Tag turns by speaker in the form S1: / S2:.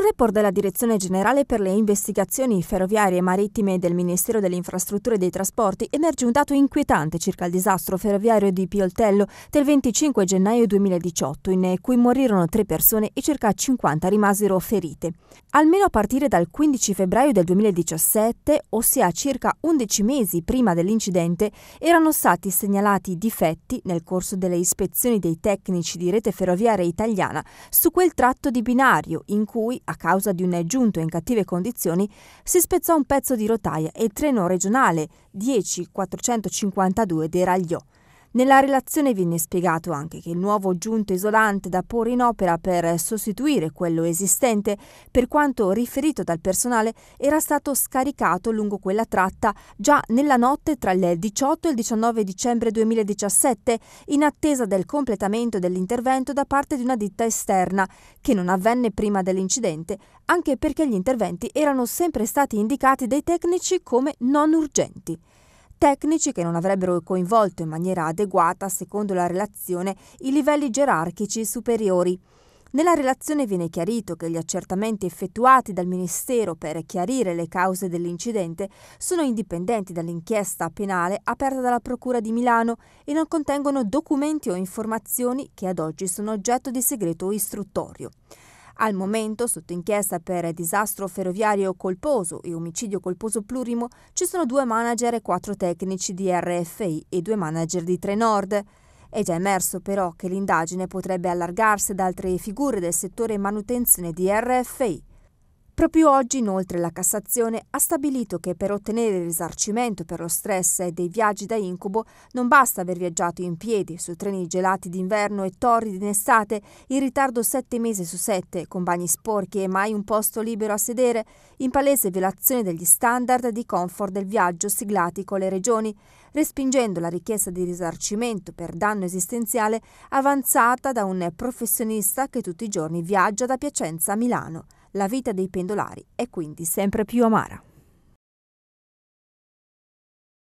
S1: un report della Direzione Generale per le Investigazioni Ferroviarie e Marittime del Ministero delle Infrastrutture e dei Trasporti emerge un dato inquietante circa il disastro ferroviario di Pioltello del 25 gennaio 2018, in cui morirono tre persone e circa 50 rimasero ferite. Almeno a partire dal 15 febbraio del 2017, ossia circa 11 mesi prima dell'incidente, erano stati segnalati difetti nel corso delle ispezioni dei tecnici di rete ferroviaria italiana su quel tratto di binario in cui a causa di un giunto in cattive condizioni, si spezzò un pezzo di rotaia e il treno regionale 10452 deragliò. Nella relazione viene spiegato anche che il nuovo giunto isolante da porre in opera per sostituire quello esistente, per quanto riferito dal personale, era stato scaricato lungo quella tratta già nella notte tra il 18 e il 19 dicembre 2017 in attesa del completamento dell'intervento da parte di una ditta esterna, che non avvenne prima dell'incidente, anche perché gli interventi erano sempre stati indicati dai tecnici come non urgenti tecnici che non avrebbero coinvolto in maniera adeguata, secondo la relazione, i livelli gerarchici superiori. Nella relazione viene chiarito che gli accertamenti effettuati dal Ministero per chiarire le cause dell'incidente sono indipendenti dall'inchiesta penale aperta dalla Procura di Milano e non contengono documenti o informazioni che ad oggi sono oggetto di segreto istruttorio. Al momento, sotto inchiesta per disastro ferroviario colposo e omicidio colposo plurimo, ci sono due manager e quattro tecnici di RFI e due manager di Trenord. È già emerso però che l'indagine potrebbe allargarsi ad altre figure del settore manutenzione di RFI. Proprio oggi inoltre la Cassazione ha stabilito che per ottenere il risarcimento per lo stress e dei viaggi da incubo non basta aver viaggiato in piedi su treni gelati d'inverno e torridi in estate, in ritardo sette mesi su sette, con bagni sporchi e mai un posto libero a sedere, in palese violazione degli standard di comfort del viaggio siglati con le regioni, respingendo la richiesta di risarcimento per danno esistenziale avanzata da un professionista che tutti i giorni viaggia da Piacenza a Milano. La vita dei pendolari è quindi sempre più amara.